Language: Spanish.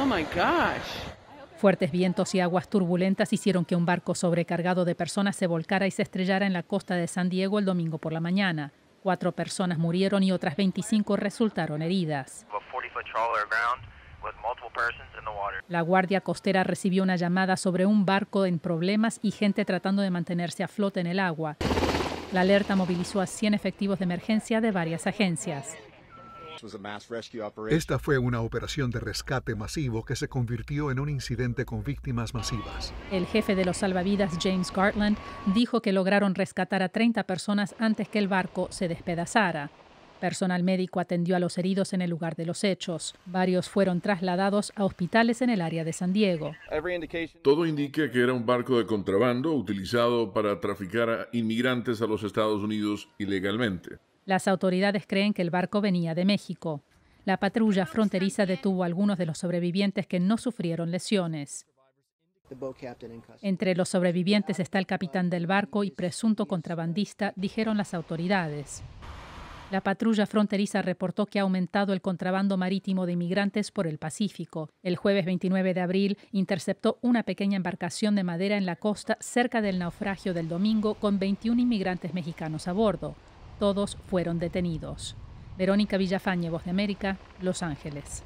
Oh my gosh. Fuertes vientos y aguas turbulentas hicieron que un barco sobrecargado de personas se volcara y se estrellara en la costa de San Diego el domingo por la mañana. Cuatro personas murieron y otras 25 resultaron heridas. La Guardia Costera recibió una llamada sobre un barco en problemas y gente tratando de mantenerse a flote en el agua. La alerta movilizó a 100 efectivos de emergencia de varias agencias. Esta fue una operación de rescate masivo que se convirtió en un incidente con víctimas masivas. El jefe de los salvavidas, James Gartland, dijo que lograron rescatar a 30 personas antes que el barco se despedazara. Personal médico atendió a los heridos en el lugar de los hechos. Varios fueron trasladados a hospitales en el área de San Diego. Todo indica que era un barco de contrabando utilizado para traficar a inmigrantes a los Estados Unidos ilegalmente. Las autoridades creen que el barco venía de México. La patrulla fronteriza detuvo a algunos de los sobrevivientes que no sufrieron lesiones. Entre los sobrevivientes está el capitán del barco y presunto contrabandista, dijeron las autoridades. La patrulla fronteriza reportó que ha aumentado el contrabando marítimo de inmigrantes por el Pacífico. El jueves 29 de abril interceptó una pequeña embarcación de madera en la costa cerca del naufragio del domingo con 21 inmigrantes mexicanos a bordo. Todos fueron detenidos. Verónica Villafañe, Voz de América, Los Ángeles.